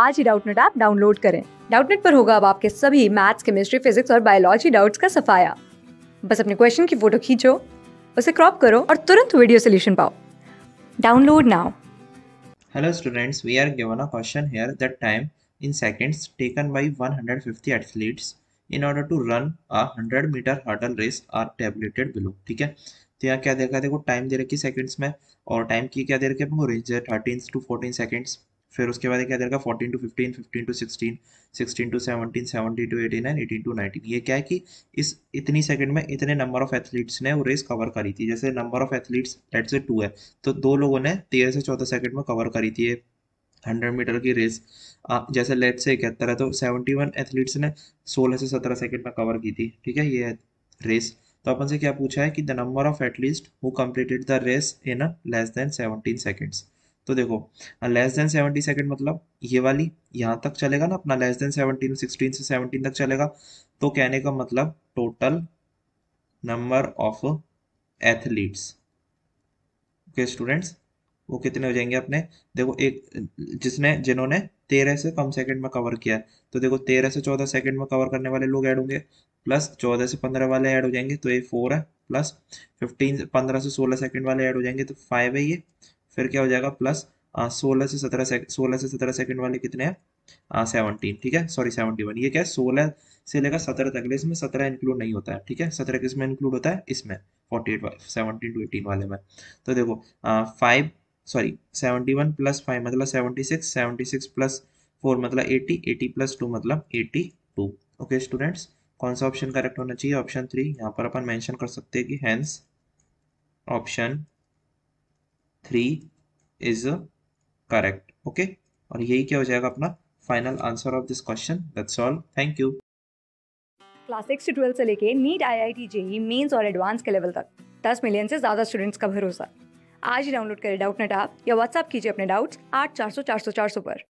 आज ही Doubtnut app download करें डाउटनेट पर होगा अब आपके सभी मैथ्स केमिस्ट्री फिजिक्स और बायोलॉजी डाउट्स का सफाया बस अपने क्वेश्चन की फोटो खींचो उसे क्रॉप करो और तुरंत वीडियो सोल्यूशन पाओ download now hello students we are given a question here that time in seconds taken by 150 athletes in order to run a 100 metre hurdle race are tabulated below ठीक है तो यहाँ क्या देखा देखो टाइम दे रखी seconds में और टाइम की क्या दे रखी है रेंज है थर्टीन टू फोर्टीन सेकंड्स फिर उसके बाद क्या दे fourteen to fifteen fifteen to sixteen sixteen to seventeen seventeen to eighteen and eighteen to nineteen ये क्या है कि इस इतनी सेकंड में इतने नंबर ऑफ एथलीट्स ने वो रेस कवर करी थी जैसे number of athletes let's say two है तो दो लोगों ने तेरह से चौदह सेकंड में कवर करी थी हंड्रेड मीटर की रेस जैसे लेट से इकहत्तर है तो सेवेंटी वन एथलीट्स ने सोलह से सत्रह सेकेंड में कवर की थी ठीक है ये है रेस तो अपन से क्या पूछा है कि the number of athletes who completed the race in less than seventeen seconds तो देखो लेस देन सेवेंटी सेकेंड मतलब ये वाली यहाँ तक चलेगा ना अपना लेस देन सेवनटीन सिक्सटीन से सेवनटीन तक चलेगा तो कहने का मतलब total number of athletes okay students वो कितने हो जाएंगे अपने देखो एक जिसने जिन्होंने तेरह से कम सेकंड में कवर किया तो देखो तेरह से चौदह सेकंड में कवर करने वाले लोग ऐड होंगे प्लस चौदह से पंद्रह वाले ऐड हो जाएंगे तो ये फोर है प्लस फिफ्टीन पंद्रह से सोलह सेकंड वाले ऐड हो जाएंगे तो फाइव है ये फिर क्या हो जाएगा प्लस सोलह से सत्रह सेकंड सोलह से सत्रह सेकंड वाले कितने हैं सेवनटीन ठीक है सॉरी सेवनटी वन ये क्या है सोलह से लेकर सत्रह तक इसमें सत्रह इंक्लूड नहीं होता है ठीक है सत्रह किसमें इंक्लूड होता है इसमें forty eight seventeen to eighteen वाले में तो देखो five sorry seventy one plus five मतलब seventy six seventy six plus four मतलब एटी एटी प्लस टू मतलब एटी टू ओके स्टूडेंट्स कौन सा ऑप्शन करेक्ट होना चाहिए ऑप्शन थ्री यहाँ पर अपन मेंशन कर सकते हैं कि hence option three is correct okay और यही क्या हो जाएगा अपना final answer of this question that's all thank you class six से ट्वेल्थ से लेके NEET I I T JEE mains और एडवांस के लेवल तक दस मिलियन से ज़्यादा स्टूडेंट्स का भरोसा आज ही डाउनलोड करें डाउट नेट आप या व्हाट्सअप कीजिए अपने डाउट्स आठ चार सौ चार सौ चार सौ पर